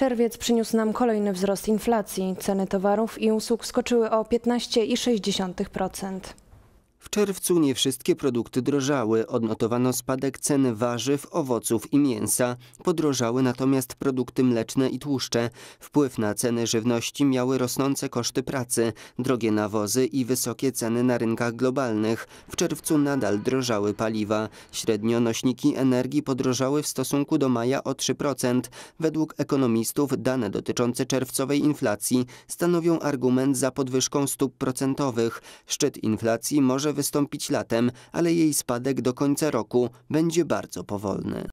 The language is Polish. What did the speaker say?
Czerwiec przyniósł nam kolejny wzrost inflacji. Ceny towarów i usług skoczyły o 15,6%. W czerwcu nie wszystkie produkty drożały. Odnotowano spadek cen warzyw, owoców i mięsa. Podrożały natomiast produkty mleczne i tłuszcze. Wpływ na ceny żywności miały rosnące koszty pracy, drogie nawozy i wysokie ceny na rynkach globalnych. W czerwcu nadal drożały paliwa. Średnio nośniki energii podrożały w stosunku do maja o 3%. Według ekonomistów dane dotyczące czerwcowej inflacji stanowią argument za podwyżką stóp procentowych. Szczyt inflacji może może wystąpić latem, ale jej spadek do końca roku będzie bardzo powolny.